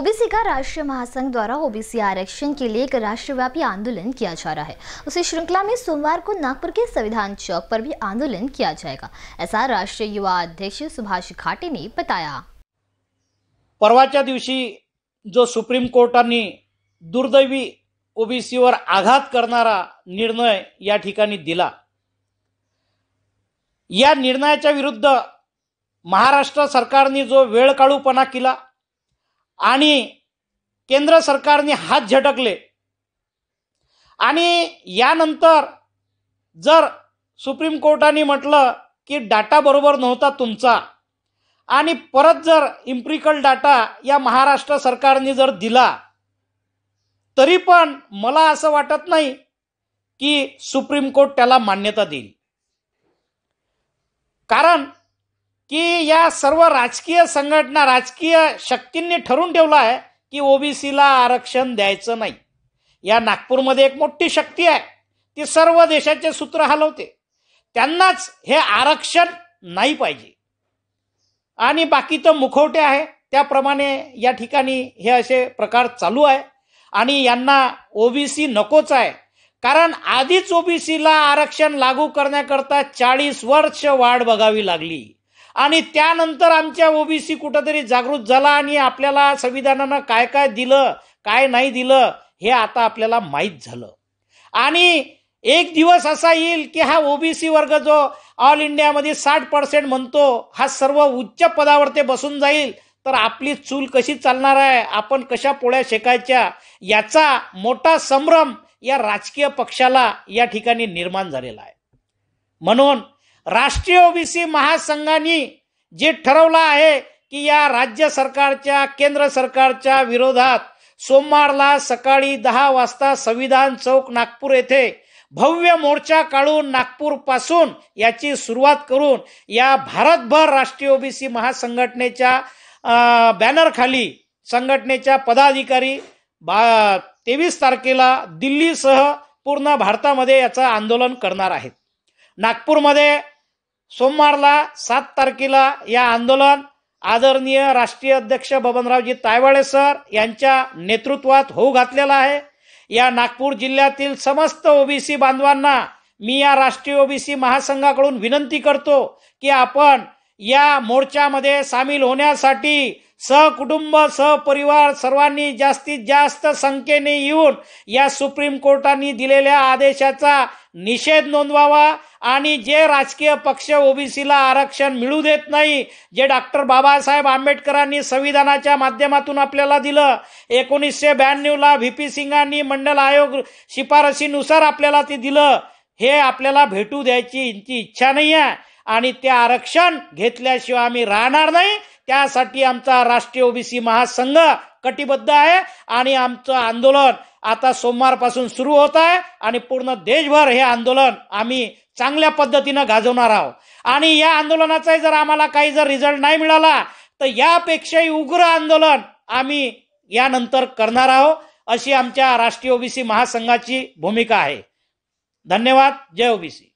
OBC का राष्ट्रीय महासंघ द्वारा ओबीसी आरक्षण के लिए एक राष्ट्रव्यापी आंदोलन किया जा रहा है उसी श्रृंखला में सोमवार को नागपुर के संविधान चौक पर भी आंदोलन किया जाएगा ऐसा राष्ट्रीय युवा अध्यक्ष सुभाष घाटे ने बताया परवाच्या दिवशी जो सुप्रीम कोर्टाने दुर्दैवी ओबीसीवर आघात करणारा निर्णय या ठिकाणी दिला या निर्णयाच्या विरुद्ध महाराष्ट्र सरकारने जो वेळ काढूपणा केला आणि केंद्र सरकारने हात झटकले आणि यानंतर जर सुप्रीम कोर्टाने म्हटलं की डाटा बरोबर नव्हता तुमचा आणि परत जर इम्प्रिकल डाटा या महाराष्ट्र सरकारने जर दिला तरी पण मला असं वाटत नाही की सुप्रीम कोर्ट त्याला मान्यता देईल कारण की या सर्व राजकीय संघटना राजकीय शक्तींनी ठरून ठेवलं आहे की ओबीसीला आरक्षण द्यायचं नाही या नागपूरमध्ये एक मोठी शक्ती आहे ती सर्व देशाचे सूत्र हलवते त्यांनाच हे आरक्षण नाही पाहिजे आणि बाकी तर मुखवटे आहे त्याप्रमाणे या ठिकाणी हे असे प्रकार चालू आहे आणि यांना ओबीसी नकोच आहे कारण आधीच ओबीसीला आरक्षण लागू करण्याकरता चाळीस वर्ष वाढ बघावी लागली आणि त्यानंतर आमच्या ओबीसी कुठंतरी जागृत झाला आणि आपल्याला संविधानानं काय काय दिलं काय नाही दिलं हे आता आपल्याला माहीत झालं आणि एक दिवस असा येईल की हा ओबीसी वर्ग जो ऑल इंडियामध्ये साठ पर्सेंट म्हणतो हा सर्व उच्च पदावर ते बसून जाईल तर आपली चूल कशी चालणार आहे आपण कशा पोळ्या शेकायच्या याचा मोठा संभ्रम या राजकीय पक्षाला या ठिकाणी निर्माण झालेला आहे म्हणून राष्ट्रीय ओबीसी महासंघाने जे ठरवलं आहे की या राज्य सरकारच्या केंद्र सरकारच्या विरोधात सोमवारला सकाळी दहा वाजता संविधान चौक नागपूर येथे भव्य मोर्चा काढून नागपूरपासून याची सुरुवात करून या भारतभर राष्ट्रीय ओबीसी महासंघटनेच्या बॅनरखाली संघटनेच्या पदाधिकारी बा तेवीस तारखेला दिल्लीसह पूर्ण भारतामध्ये याचं आंदोलन करणार आहेत नागपूरमध्ये सोमवारला सात तारखेला या आंदोलन आदरणीय राष्ट्रीय अध्यक्ष बबनरावजी तायवाळे सर यांच्या नेतृत्वात होऊ घातलेला आहे या नागपूर जिल्ह्यातील समस्त ओबीसी बांधवांना मी या राष्ट्रीय ओबीसी महासंघाकडून विनंती करतो की आपण या मोर्चामध्ये सामील होण्यासाठी सहकुटुंब सहपरिवार सर्वांनी जास्तीत जास्त संख्येने येऊन या सुप्रीम कोर्टाने दिलेल्या आदेशाचा निषेध नोंदवावा आणि जे राजकीय पक्ष ओबीसीला आरक्षण मिळू देत नाही जे डॉक्टर बाबासाहेब आंबेडकरांनी संविधानाच्या माध्यमातून आपल्याला दिलं एकोणीसशे ब्याण्णवला व्ही पी सिंगांनी मंडल आयोग शिफारशीनुसार आपल्याला ते दिलं हे आपल्याला भेटू द्यायची इच्छा नाही आहे आणि ते आरक्षण घेतल्याशिवाय आम्ही राहणार नाही त्यासाठी आमचा राष्ट्रीय ओबीसी महासंघ कटिबद्ध आहे आणि आमचं आंदोलन आता सोमवारपासून सुरू होत आहे आणि पूर्ण देशभर हे आंदोलन आम्ही चांगल्या पद्धतीनं गाजवणार आहोत आणि या आंदोलनाचाही जर आम्हाला काही जर रिझल्ट नाही मिळाला तर यापेक्षाही उग्र आंदोलन आम्ही यानंतर करणार आहोत अशी आमच्या राष्ट्रीय ओबीसी महासंघाची भूमिका आहे धन्यवाद जय ओबीसी